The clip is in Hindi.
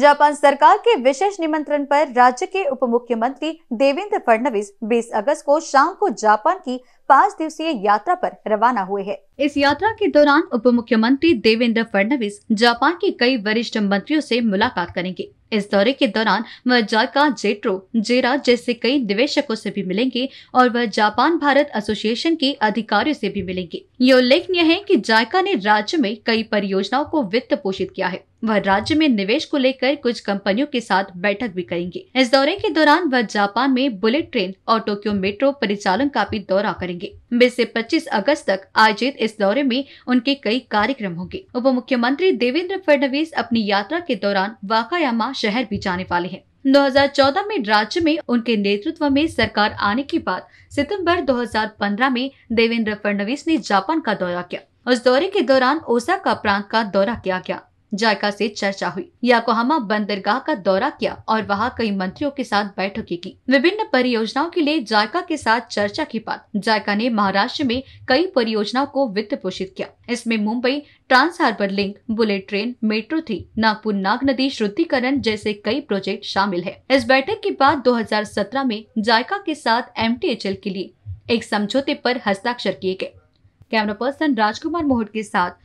जापान सरकार के विशेष निमंत्रण पर राज्य के उप मुख्यमंत्री देवेंद्र फडणवीस 20 अगस्त को शाम को जापान की पाँच दिवसीय यात्रा पर रवाना हुए हैं। इस यात्रा के दौरान उप मुख्यमंत्री देवेंद्र फडणवीस जापान के कई वरिष्ठ मंत्रियों से मुलाकात करेंगे इस दौरे के दौरान वह जायका जेट्रो जेरा जैसे कई निवेशकों से भी मिलेंगे और वह जापान भारत एसोसिएशन के अधिकारियों से भी मिलेंगे ये उल्लेखनीय है कि जायका ने राज्य में कई परियोजनाओं को वित्त पोषित किया है वह राज्य में निवेश को लेकर कुछ कंपनियों के साथ बैठक भी करेंगे इस दौरे के दौरान वह जापान में बुलेट ट्रेन और टोक्यो मेट्रो परिचालन का भी दौरा करेंगे बीस से पच्चीस अगस्त तक आयोजित इस दौरे में उनके कई कार्यक्रम होंगे उप मुख्यमंत्री देवेंद्र फडणवीस अपनी यात्रा के दौरान वाकायामा शहर भी जाने वाले हैं 2014 में राज्य में उनके नेतृत्व में सरकार आने के बाद सितंबर 2015 में देवेंद्र फडणवीस ने जापान का दौरा किया उस दौरे के दौरान ओसा का प्रांत का दौरा किया गया जायका से चर्चा हुई याकोहामा बंदरगाह का दौरा किया और वहां कई मंत्रियों के साथ बैठकें की विभिन्न परियोजनाओं के लिए जायका के साथ चर्चा की बात जायका ने महाराष्ट्र में कई परियोजनाओं को वित्त पोषित किया इसमें Mumbai trans harbour link bullet train metro three Nagpur Nag नदी शुद्धिकरण जैसे कई प्रोजेक्ट शामिल है इस बैठक के बाद दो में जायका के साथ एम के लिए एक समझौते आरोप हस्ताक्षर किए गए कैमरा पर्सन राजकुमार मोहट के साथ